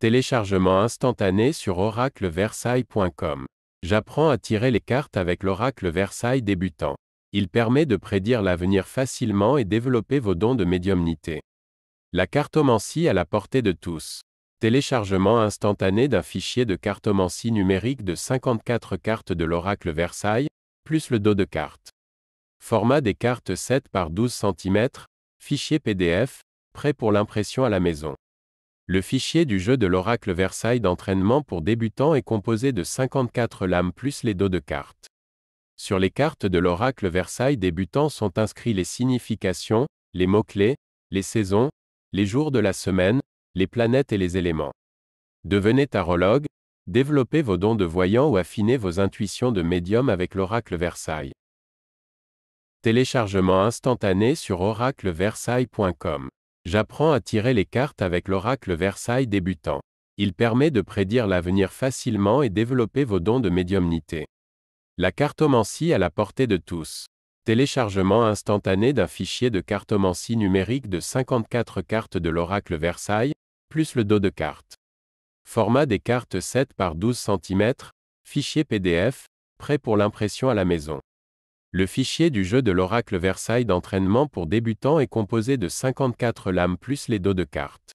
Téléchargement instantané sur oracleversailles.com. J'apprends à tirer les cartes avec l'oracle Versailles débutant. Il permet de prédire l'avenir facilement et développer vos dons de médiumnité. La cartomancie à la portée de tous. Téléchargement instantané d'un fichier de cartomancie numérique de 54 cartes de l'oracle Versailles, plus le dos de cartes. Format des cartes 7 par 12 cm, fichier PDF, prêt pour l'impression à la maison. Le fichier du jeu de l'Oracle Versailles d'entraînement pour débutants est composé de 54 lames plus les dos de cartes. Sur les cartes de l'Oracle Versailles débutants sont inscrits les significations, les mots-clés, les saisons, les jours de la semaine, les planètes et les éléments. Devenez tarologue, développez vos dons de voyant ou affinez vos intuitions de médium avec l'Oracle Versailles. Téléchargement instantané sur oracleversailles.com J'apprends à tirer les cartes avec l'oracle Versailles débutant. Il permet de prédire l'avenir facilement et développer vos dons de médiumnité. La cartomancie à la portée de tous. Téléchargement instantané d'un fichier de cartomancie numérique de 54 cartes de l'oracle Versailles, plus le dos de carte. Format des cartes 7 par 12 cm, fichier PDF, prêt pour l'impression à la maison. Le fichier du jeu de l'Oracle Versailles d'entraînement pour débutants est composé de 54 lames plus les dos de cartes.